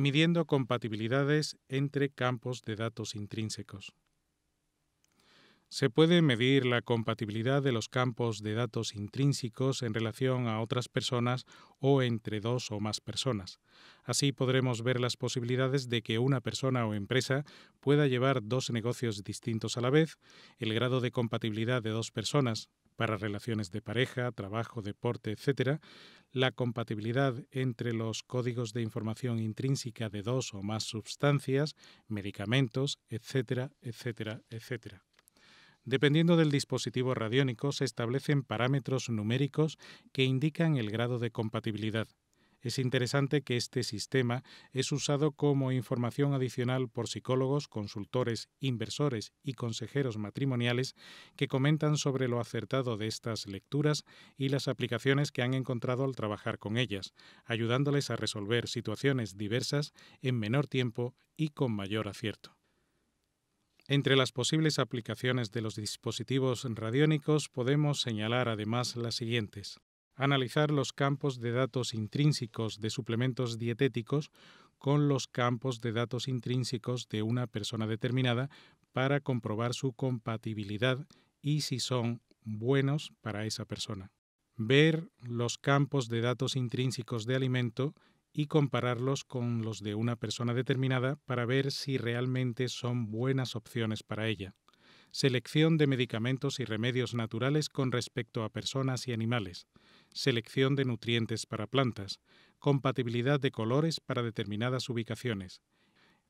midiendo compatibilidades entre campos de datos intrínsecos. Se puede medir la compatibilidad de los campos de datos intrínsecos en relación a otras personas o entre dos o más personas. Así podremos ver las posibilidades de que una persona o empresa pueda llevar dos negocios distintos a la vez, el grado de compatibilidad de dos personas, para relaciones de pareja, trabajo, deporte, etc., la compatibilidad entre los códigos de información intrínseca de dos o más sustancias, medicamentos, etc., etc., etc. Dependiendo del dispositivo radiónico se establecen parámetros numéricos que indican el grado de compatibilidad. Es interesante que este sistema es usado como información adicional por psicólogos, consultores, inversores y consejeros matrimoniales que comentan sobre lo acertado de estas lecturas y las aplicaciones que han encontrado al trabajar con ellas, ayudándoles a resolver situaciones diversas en menor tiempo y con mayor acierto. Entre las posibles aplicaciones de los dispositivos radiónicos podemos señalar además las siguientes analizar los campos de datos intrínsecos de suplementos dietéticos con los campos de datos intrínsecos de una persona determinada para comprobar su compatibilidad y si son buenos para esa persona. Ver los campos de datos intrínsecos de alimento y compararlos con los de una persona determinada para ver si realmente son buenas opciones para ella. Selección de medicamentos y remedios naturales con respecto a personas y animales selección de nutrientes para plantas, compatibilidad de colores para determinadas ubicaciones,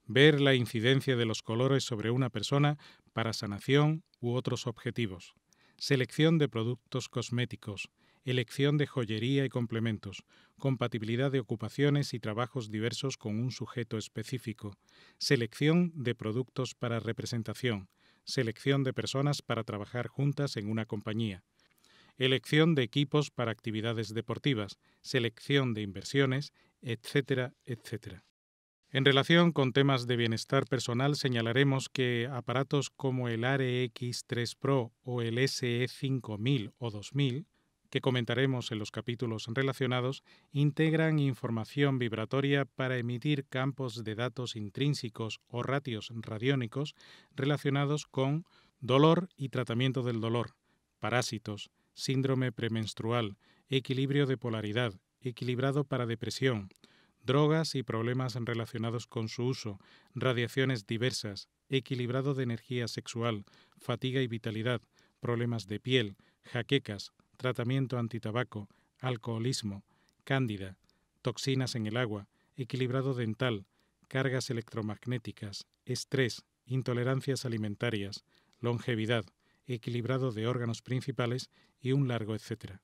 ver la incidencia de los colores sobre una persona para sanación u otros objetivos, selección de productos cosméticos, elección de joyería y complementos, compatibilidad de ocupaciones y trabajos diversos con un sujeto específico, selección de productos para representación, selección de personas para trabajar juntas en una compañía, elección de equipos para actividades deportivas, selección de inversiones, etcétera, etcétera. En relación con temas de bienestar personal, señalaremos que aparatos como el AREX 3 Pro o el SE 5000 o 2000, que comentaremos en los capítulos relacionados, integran información vibratoria para emitir campos de datos intrínsecos o ratios radiónicos relacionados con dolor y tratamiento del dolor, parásitos, síndrome premenstrual, equilibrio de polaridad, equilibrado para depresión, drogas y problemas relacionados con su uso, radiaciones diversas, equilibrado de energía sexual, fatiga y vitalidad, problemas de piel, jaquecas, tratamiento antitabaco, alcoholismo, cándida, toxinas en el agua, equilibrado dental, cargas electromagnéticas, estrés, intolerancias alimentarias, longevidad, equilibrado de órganos principales y un largo etcétera.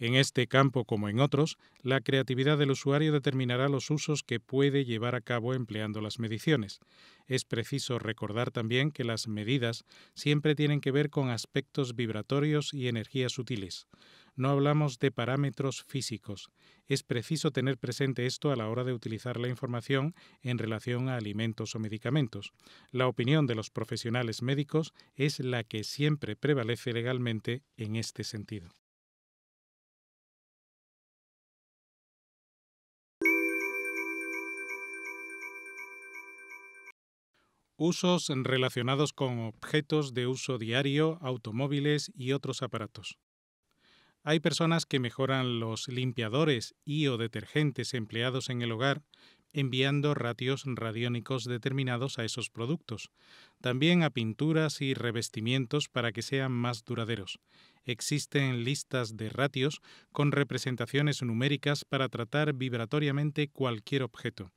En este campo, como en otros, la creatividad del usuario determinará los usos que puede llevar a cabo empleando las mediciones. Es preciso recordar también que las medidas siempre tienen que ver con aspectos vibratorios y energías sutiles. No hablamos de parámetros físicos. Es preciso tener presente esto a la hora de utilizar la información en relación a alimentos o medicamentos. La opinión de los profesionales médicos es la que siempre prevalece legalmente en este sentido. Usos relacionados con objetos de uso diario, automóviles y otros aparatos. Hay personas que mejoran los limpiadores y o detergentes empleados en el hogar enviando ratios radiónicos determinados a esos productos, también a pinturas y revestimientos para que sean más duraderos. Existen listas de ratios con representaciones numéricas para tratar vibratoriamente cualquier objeto,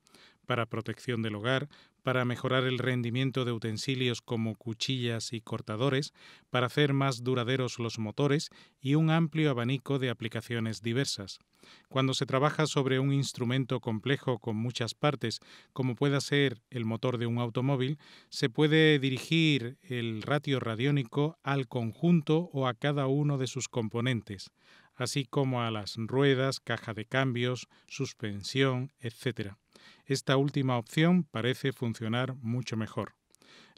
para protección del hogar, para mejorar el rendimiento de utensilios como cuchillas y cortadores, para hacer más duraderos los motores y un amplio abanico de aplicaciones diversas. Cuando se trabaja sobre un instrumento complejo con muchas partes, como pueda ser el motor de un automóvil, se puede dirigir el ratio radiónico al conjunto o a cada uno de sus componentes, así como a las ruedas, caja de cambios, suspensión, etc. Esta última opción parece funcionar mucho mejor.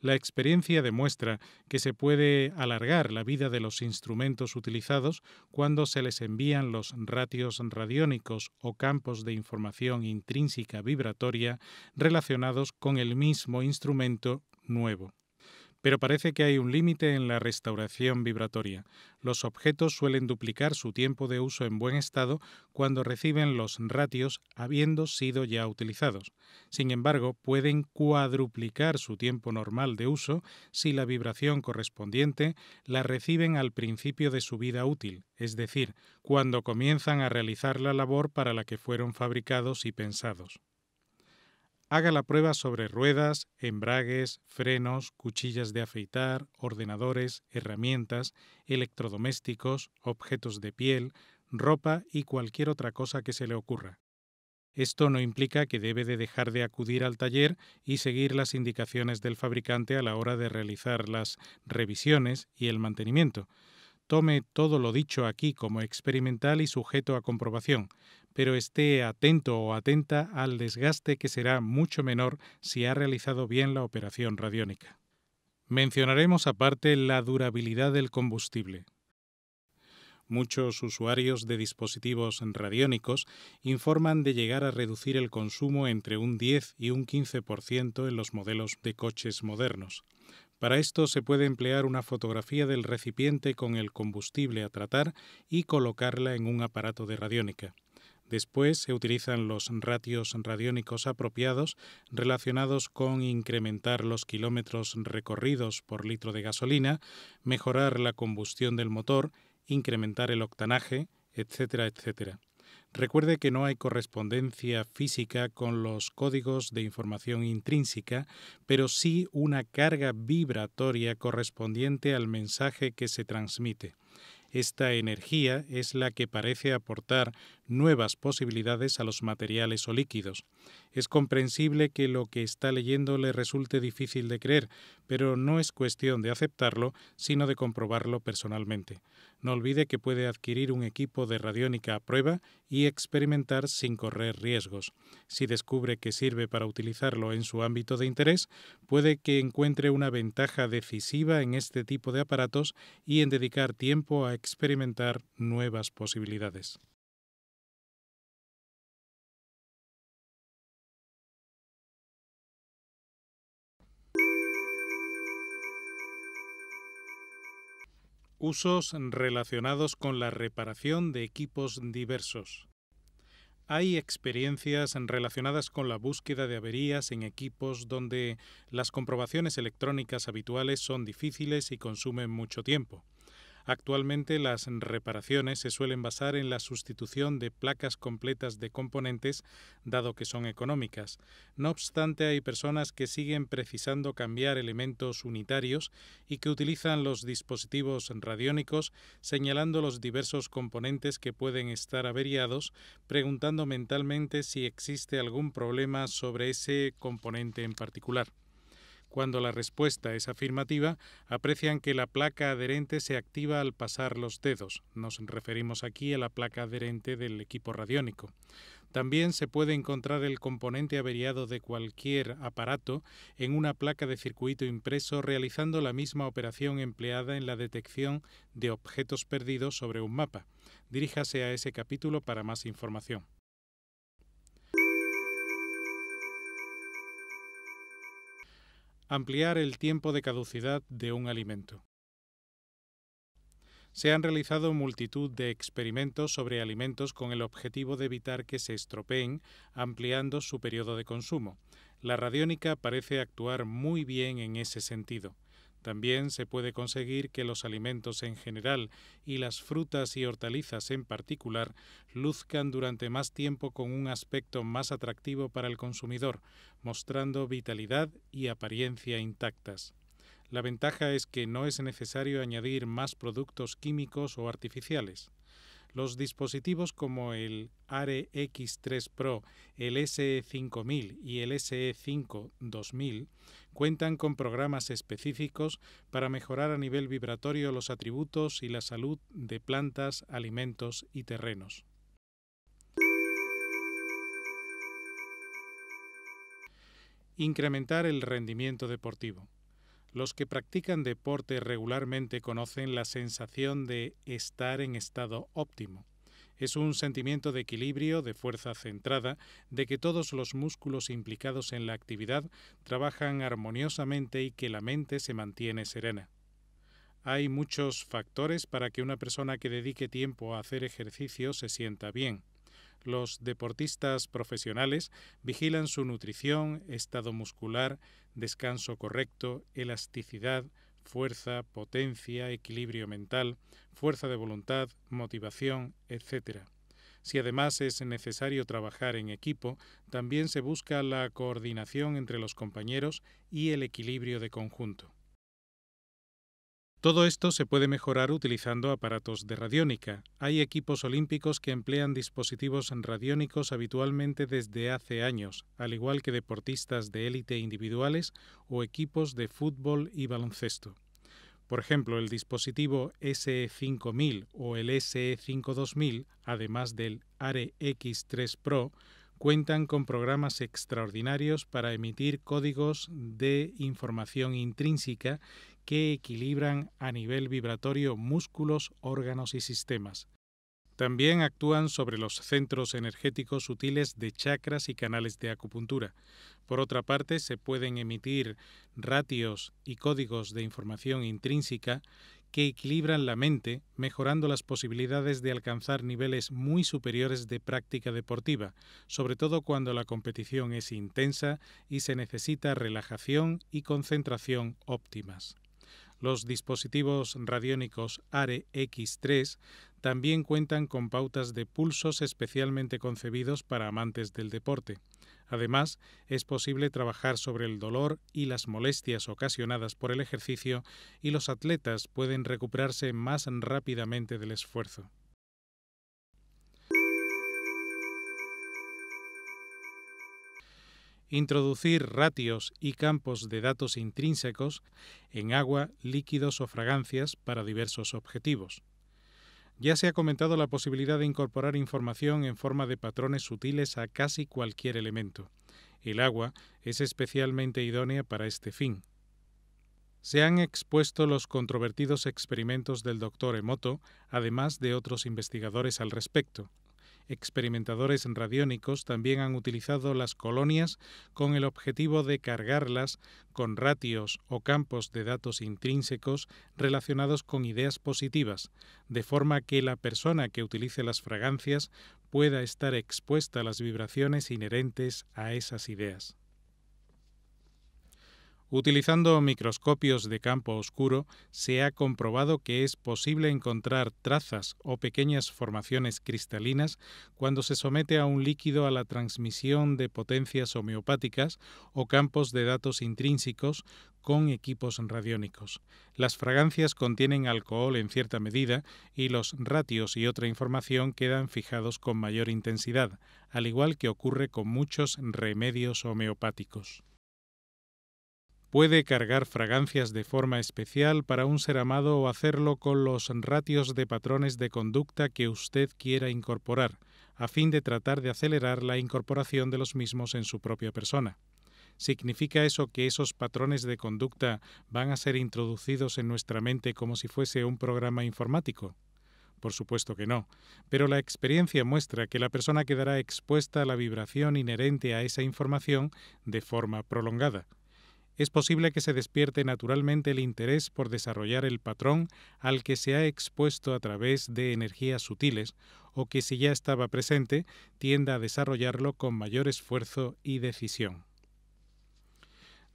La experiencia demuestra que se puede alargar la vida de los instrumentos utilizados cuando se les envían los ratios radiónicos o campos de información intrínseca vibratoria relacionados con el mismo instrumento nuevo. Pero parece que hay un límite en la restauración vibratoria. Los objetos suelen duplicar su tiempo de uso en buen estado cuando reciben los ratios habiendo sido ya utilizados. Sin embargo, pueden cuadruplicar su tiempo normal de uso si la vibración correspondiente la reciben al principio de su vida útil, es decir, cuando comienzan a realizar la labor para la que fueron fabricados y pensados. Haga la prueba sobre ruedas, embragues, frenos, cuchillas de afeitar, ordenadores, herramientas, electrodomésticos, objetos de piel, ropa y cualquier otra cosa que se le ocurra. Esto no implica que debe de dejar de acudir al taller y seguir las indicaciones del fabricante a la hora de realizar las revisiones y el mantenimiento. Tome todo lo dicho aquí como experimental y sujeto a comprobación, pero esté atento o atenta al desgaste que será mucho menor si ha realizado bien la operación radiónica. Mencionaremos aparte la durabilidad del combustible. Muchos usuarios de dispositivos radiónicos informan de llegar a reducir el consumo entre un 10 y un 15% en los modelos de coches modernos. Para esto se puede emplear una fotografía del recipiente con el combustible a tratar y colocarla en un aparato de radiónica. Después se utilizan los ratios radiónicos apropiados relacionados con incrementar los kilómetros recorridos por litro de gasolina, mejorar la combustión del motor, incrementar el octanaje, etcétera, etcétera. Recuerde que no hay correspondencia física con los códigos de información intrínseca, pero sí una carga vibratoria correspondiente al mensaje que se transmite. Esta energía es la que parece aportar nuevas posibilidades a los materiales o líquidos. Es comprensible que lo que está leyendo le resulte difícil de creer, pero no es cuestión de aceptarlo, sino de comprobarlo personalmente. No olvide que puede adquirir un equipo de radiónica a prueba y experimentar sin correr riesgos. Si descubre que sirve para utilizarlo en su ámbito de interés, puede que encuentre una ventaja decisiva en este tipo de aparatos y en dedicar tiempo a experimentar nuevas posibilidades. Usos relacionados con la reparación de equipos diversos. Hay experiencias relacionadas con la búsqueda de averías en equipos donde las comprobaciones electrónicas habituales son difíciles y consumen mucho tiempo. Actualmente las reparaciones se suelen basar en la sustitución de placas completas de componentes, dado que son económicas. No obstante, hay personas que siguen precisando cambiar elementos unitarios y que utilizan los dispositivos radiónicos señalando los diversos componentes que pueden estar averiados, preguntando mentalmente si existe algún problema sobre ese componente en particular. Cuando la respuesta es afirmativa, aprecian que la placa adherente se activa al pasar los dedos. Nos referimos aquí a la placa adherente del equipo radiónico. También se puede encontrar el componente averiado de cualquier aparato en una placa de circuito impreso realizando la misma operación empleada en la detección de objetos perdidos sobre un mapa. Diríjase a ese capítulo para más información. ampliar el tiempo de caducidad de un alimento. Se han realizado multitud de experimentos sobre alimentos con el objetivo de evitar que se estropeen, ampliando su periodo de consumo. La radiónica parece actuar muy bien en ese sentido. También se puede conseguir que los alimentos en general y las frutas y hortalizas en particular luzcan durante más tiempo con un aspecto más atractivo para el consumidor, mostrando vitalidad y apariencia intactas. La ventaja es que no es necesario añadir más productos químicos o artificiales. Los dispositivos como el ARE X3 Pro, el SE5000 y el SE5 cuentan con programas específicos para mejorar a nivel vibratorio los atributos y la salud de plantas, alimentos y terrenos. Incrementar el rendimiento deportivo. Los que practican deporte regularmente conocen la sensación de estar en estado óptimo. Es un sentimiento de equilibrio, de fuerza centrada, de que todos los músculos implicados en la actividad trabajan armoniosamente y que la mente se mantiene serena. Hay muchos factores para que una persona que dedique tiempo a hacer ejercicio se sienta bien. Los deportistas profesionales vigilan su nutrición, estado muscular, descanso correcto, elasticidad, fuerza, potencia, equilibrio mental, fuerza de voluntad, motivación, etc. Si además es necesario trabajar en equipo, también se busca la coordinación entre los compañeros y el equilibrio de conjunto. Todo esto se puede mejorar utilizando aparatos de radiónica. Hay equipos olímpicos que emplean dispositivos radiónicos habitualmente desde hace años, al igual que deportistas de élite individuales o equipos de fútbol y baloncesto. Por ejemplo, el dispositivo SE5000 o el SE52000, además del ARE X3 Pro, cuentan con programas extraordinarios para emitir códigos de información intrínseca que equilibran a nivel vibratorio músculos, órganos y sistemas. También actúan sobre los centros energéticos sutiles de chakras y canales de acupuntura. Por otra parte, se pueden emitir ratios y códigos de información intrínseca que equilibran la mente, mejorando las posibilidades de alcanzar niveles muy superiores de práctica deportiva, sobre todo cuando la competición es intensa y se necesita relajación y concentración óptimas. Los dispositivos radiónicos ARE-X3 también cuentan con pautas de pulsos especialmente concebidos para amantes del deporte. Además, es posible trabajar sobre el dolor y las molestias ocasionadas por el ejercicio y los atletas pueden recuperarse más rápidamente del esfuerzo. introducir ratios y campos de datos intrínsecos en agua, líquidos o fragancias para diversos objetivos. Ya se ha comentado la posibilidad de incorporar información en forma de patrones sutiles a casi cualquier elemento. El agua es especialmente idónea para este fin. Se han expuesto los controvertidos experimentos del doctor Emoto, además de otros investigadores al respecto experimentadores radiónicos también han utilizado las colonias con el objetivo de cargarlas con ratios o campos de datos intrínsecos relacionados con ideas positivas, de forma que la persona que utilice las fragancias pueda estar expuesta a las vibraciones inherentes a esas ideas. Utilizando microscopios de campo oscuro, se ha comprobado que es posible encontrar trazas o pequeñas formaciones cristalinas cuando se somete a un líquido a la transmisión de potencias homeopáticas o campos de datos intrínsecos con equipos radiónicos. Las fragancias contienen alcohol en cierta medida y los ratios y otra información quedan fijados con mayor intensidad, al igual que ocurre con muchos remedios homeopáticos. Puede cargar fragancias de forma especial para un ser amado o hacerlo con los ratios de patrones de conducta que usted quiera incorporar, a fin de tratar de acelerar la incorporación de los mismos en su propia persona. ¿Significa eso que esos patrones de conducta van a ser introducidos en nuestra mente como si fuese un programa informático? Por supuesto que no, pero la experiencia muestra que la persona quedará expuesta a la vibración inherente a esa información de forma prolongada es posible que se despierte naturalmente el interés por desarrollar el patrón al que se ha expuesto a través de energías sutiles o que si ya estaba presente tienda a desarrollarlo con mayor esfuerzo y decisión.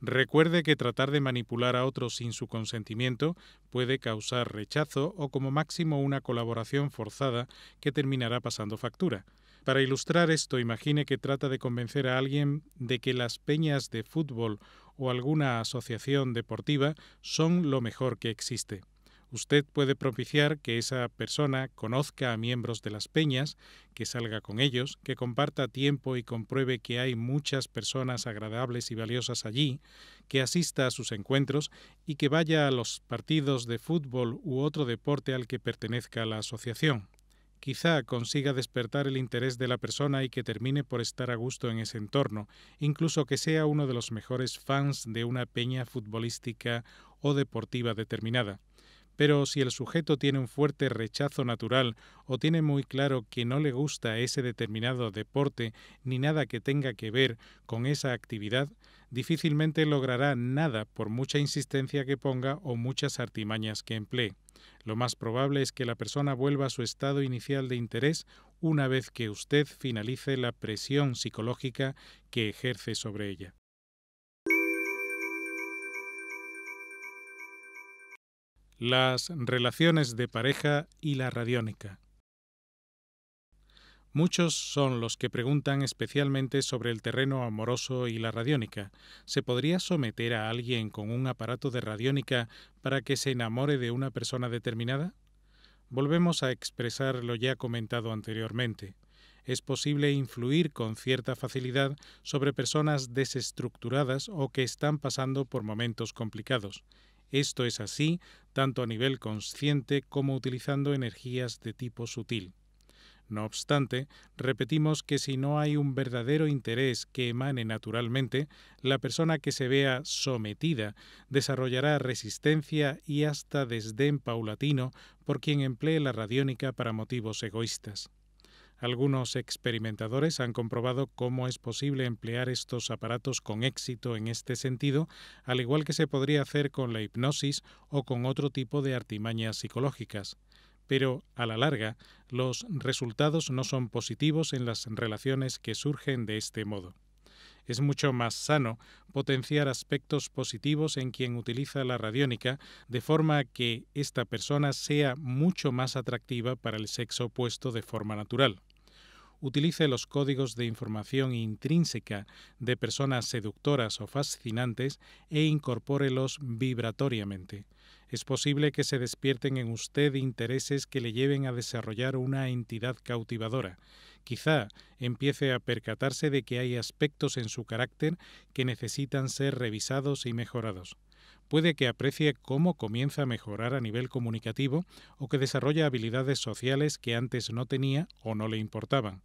Recuerde que tratar de manipular a otros sin su consentimiento puede causar rechazo o como máximo una colaboración forzada que terminará pasando factura. Para ilustrar esto, imagine que trata de convencer a alguien de que las peñas de fútbol o alguna asociación deportiva son lo mejor que existe. Usted puede propiciar que esa persona conozca a miembros de las peñas, que salga con ellos, que comparta tiempo y compruebe que hay muchas personas agradables y valiosas allí, que asista a sus encuentros y que vaya a los partidos de fútbol u otro deporte al que pertenezca la asociación quizá consiga despertar el interés de la persona y que termine por estar a gusto en ese entorno, incluso que sea uno de los mejores fans de una peña futbolística o deportiva determinada. Pero si el sujeto tiene un fuerte rechazo natural o tiene muy claro que no le gusta ese determinado deporte ni nada que tenga que ver con esa actividad, difícilmente logrará nada por mucha insistencia que ponga o muchas artimañas que emplee. Lo más probable es que la persona vuelva a su estado inicial de interés una vez que usted finalice la presión psicológica que ejerce sobre ella. las relaciones de pareja y la radiónica. Muchos son los que preguntan especialmente sobre el terreno amoroso y la radiónica. ¿Se podría someter a alguien con un aparato de radiónica para que se enamore de una persona determinada? Volvemos a expresar lo ya comentado anteriormente. Es posible influir con cierta facilidad sobre personas desestructuradas o que están pasando por momentos complicados, esto es así tanto a nivel consciente como utilizando energías de tipo sutil. No obstante, repetimos que si no hay un verdadero interés que emane naturalmente, la persona que se vea sometida desarrollará resistencia y hasta desdén paulatino por quien emplee la radiónica para motivos egoístas. Algunos experimentadores han comprobado cómo es posible emplear estos aparatos con éxito en este sentido, al igual que se podría hacer con la hipnosis o con otro tipo de artimañas psicológicas. Pero, a la larga, los resultados no son positivos en las relaciones que surgen de este modo. Es mucho más sano potenciar aspectos positivos en quien utiliza la radiónica de forma que esta persona sea mucho más atractiva para el sexo opuesto de forma natural utilice los códigos de información intrínseca de personas seductoras o fascinantes e incorpórelos vibratoriamente. Es posible que se despierten en usted intereses que le lleven a desarrollar una entidad cautivadora. Quizá empiece a percatarse de que hay aspectos en su carácter que necesitan ser revisados y mejorados puede que aprecie cómo comienza a mejorar a nivel comunicativo o que desarrolla habilidades sociales que antes no tenía o no le importaban.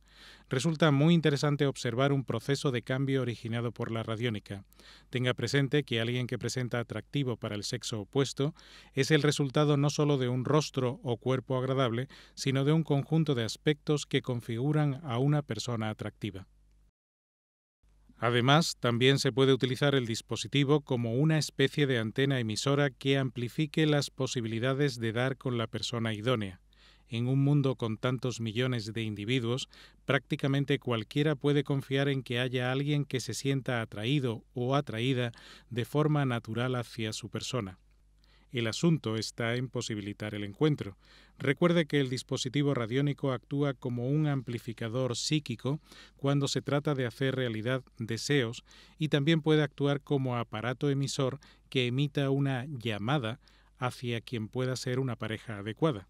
Resulta muy interesante observar un proceso de cambio originado por la radiónica. Tenga presente que alguien que presenta atractivo para el sexo opuesto es el resultado no solo de un rostro o cuerpo agradable, sino de un conjunto de aspectos que configuran a una persona atractiva. Además, también se puede utilizar el dispositivo como una especie de antena emisora que amplifique las posibilidades de dar con la persona idónea. En un mundo con tantos millones de individuos, prácticamente cualquiera puede confiar en que haya alguien que se sienta atraído o atraída de forma natural hacia su persona. El asunto está en posibilitar el encuentro. Recuerde que el dispositivo radiónico actúa como un amplificador psíquico cuando se trata de hacer realidad deseos y también puede actuar como aparato emisor que emita una llamada hacia quien pueda ser una pareja adecuada.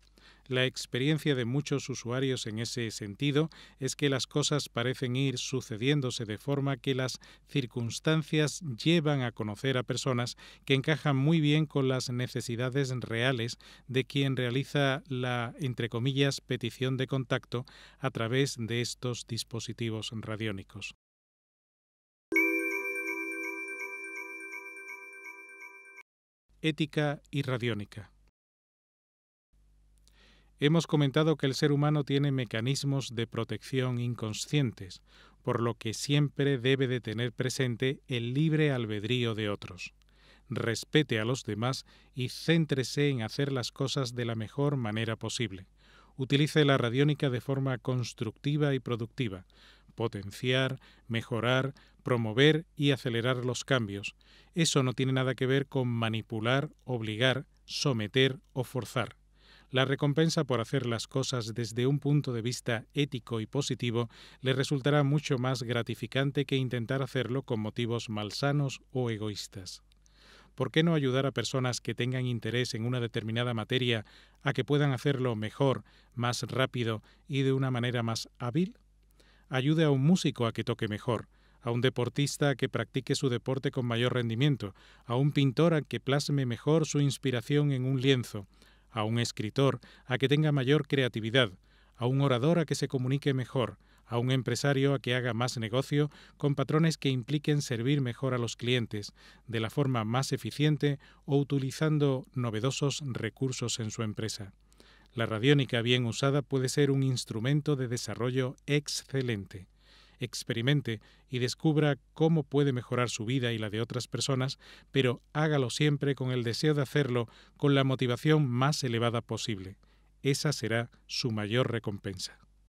La experiencia de muchos usuarios en ese sentido es que las cosas parecen ir sucediéndose de forma que las circunstancias llevan a conocer a personas que encajan muy bien con las necesidades reales de quien realiza la, entre comillas, petición de contacto a través de estos dispositivos radiónicos. Ética y radiónica. Hemos comentado que el ser humano tiene mecanismos de protección inconscientes, por lo que siempre debe de tener presente el libre albedrío de otros. Respete a los demás y céntrese en hacer las cosas de la mejor manera posible. Utilice la radiónica de forma constructiva y productiva. Potenciar, mejorar, promover y acelerar los cambios. Eso no tiene nada que ver con manipular, obligar, someter o forzar. La recompensa por hacer las cosas desde un punto de vista ético y positivo le resultará mucho más gratificante que intentar hacerlo con motivos malsanos o egoístas. ¿Por qué no ayudar a personas que tengan interés en una determinada materia a que puedan hacerlo mejor, más rápido y de una manera más hábil? Ayude a un músico a que toque mejor, a un deportista a que practique su deporte con mayor rendimiento, a un pintor a que plasme mejor su inspiración en un lienzo, a un escritor a que tenga mayor creatividad, a un orador a que se comunique mejor, a un empresario a que haga más negocio con patrones que impliquen servir mejor a los clientes, de la forma más eficiente o utilizando novedosos recursos en su empresa. La radiónica bien usada puede ser un instrumento de desarrollo excelente experimente y descubra cómo puede mejorar su vida y la de otras personas, pero hágalo siempre con el deseo de hacerlo con la motivación más elevada posible. Esa será su mayor recompensa.